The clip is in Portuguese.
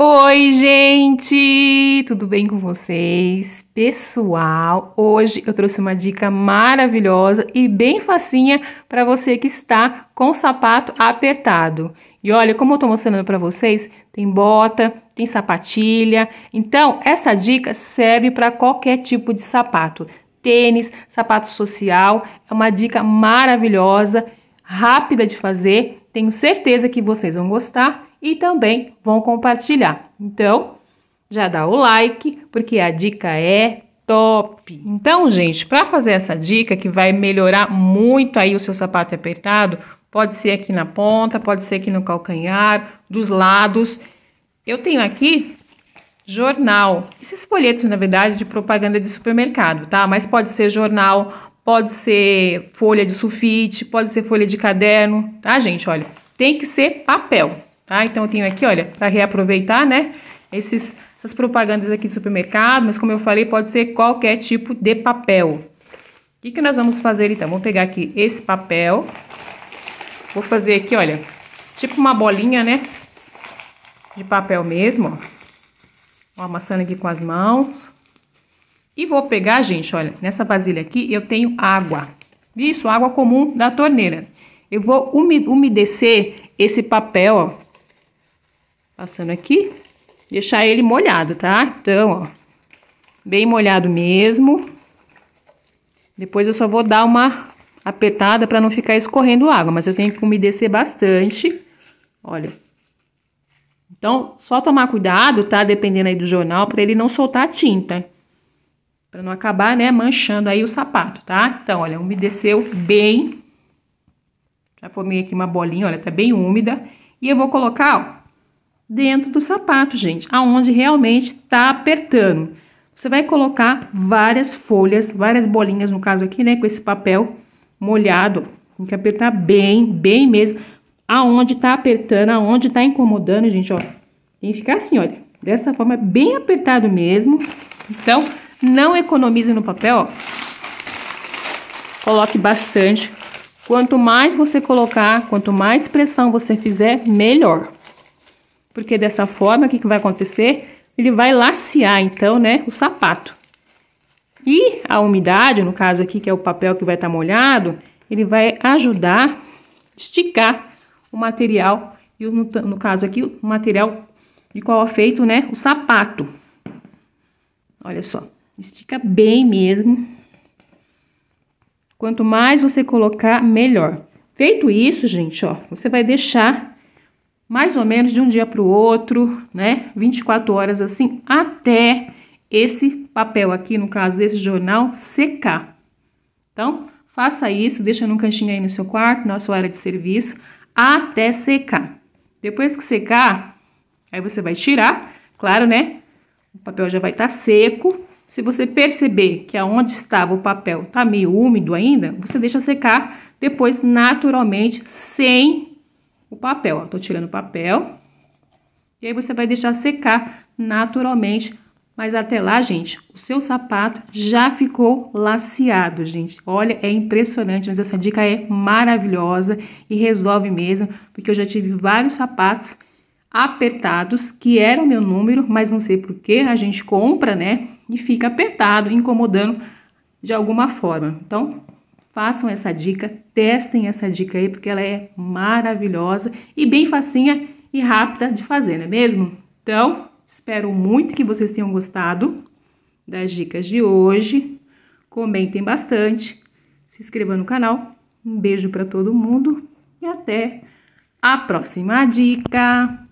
Oi, gente! Tudo bem com vocês? Pessoal, hoje eu trouxe uma dica maravilhosa e bem facinha para você que está com o sapato apertado. E olha, como eu tô mostrando para vocês, tem bota, tem sapatilha. Então, essa dica serve para qualquer tipo de sapato. Tênis, sapato social, é uma dica maravilhosa, rápida de fazer. Tenho certeza que vocês vão gostar e também vão compartilhar. Então, já dá o like, porque a dica é top. Então, gente, para fazer essa dica que vai melhorar muito aí o seu sapato apertado, pode ser aqui na ponta, pode ser aqui no calcanhar, dos lados. Eu tenho aqui jornal. Esses folhetos, na verdade, de propaganda de supermercado, tá? Mas pode ser jornal, pode ser folha de sulfite, pode ser folha de caderno, tá, gente? Olha, tem que ser papel tá? Então, eu tenho aqui, olha, para reaproveitar, né, esses, essas propagandas aqui de supermercado, mas como eu falei, pode ser qualquer tipo de papel. O que, que nós vamos fazer, então? vou pegar aqui esse papel, vou fazer aqui, olha, tipo uma bolinha, né, de papel mesmo, ó, amassando aqui com as mãos. E vou pegar, gente, olha, nessa vasilha aqui eu tenho água. Isso, água comum da torneira. Eu vou umedecer esse papel, ó, Passando aqui, deixar ele molhado, tá? Então, ó, bem molhado mesmo. Depois eu só vou dar uma apertada para não ficar escorrendo água, mas eu tenho que umedecer bastante. Olha. Então, só tomar cuidado, tá? Dependendo aí do jornal, para ele não soltar a tinta. Para não acabar, né, manchando aí o sapato, tá? Então, olha, umedeceu bem. Já formei aqui uma bolinha, olha, tá bem úmida. E eu vou colocar, ó, dentro do sapato, gente, aonde realmente tá apertando. Você vai colocar várias folhas, várias bolinhas, no caso aqui, né, com esse papel molhado. Tem que apertar bem, bem mesmo, aonde tá apertando, aonde tá incomodando, gente, ó. Tem que ficar assim, olha, dessa forma, bem apertado mesmo. Então, não economize no papel, ó. Coloque bastante. Quanto mais você colocar, quanto mais pressão você fizer, melhor porque dessa forma, o que, que vai acontecer? Ele vai lacear, então, né, o sapato. E a umidade, no caso aqui, que é o papel que vai estar tá molhado, ele vai ajudar a esticar o material, e no, no caso aqui, o material de qual é feito, né, o sapato. Olha só, estica bem mesmo. Quanto mais você colocar, melhor. Feito isso, gente, ó, você vai deixar mais ou menos de um dia para o outro, né? 24 horas assim, até esse papel aqui, no caso desse jornal, secar. Então, faça isso, deixa num cantinho aí no seu quarto, na sua área de serviço, até secar. Depois que secar, aí você vai tirar, claro, né? O papel já vai estar tá seco. Se você perceber que aonde estava o papel está meio úmido ainda, você deixa secar depois naturalmente, sem o papel. Estou tirando o papel. E aí você vai deixar secar naturalmente. Mas até lá, gente, o seu sapato já ficou laceado, gente. Olha, é impressionante, mas essa dica é maravilhosa e resolve mesmo, porque eu já tive vários sapatos apertados, que era o meu número, mas não sei porquê, a gente compra, né? E fica apertado, incomodando de alguma forma. Então, Façam essa dica, testem essa dica aí, porque ela é maravilhosa e bem facinha e rápida de fazer, não é mesmo? Então, espero muito que vocês tenham gostado das dicas de hoje. Comentem bastante, se inscrevam no canal. Um beijo para todo mundo e até a próxima dica!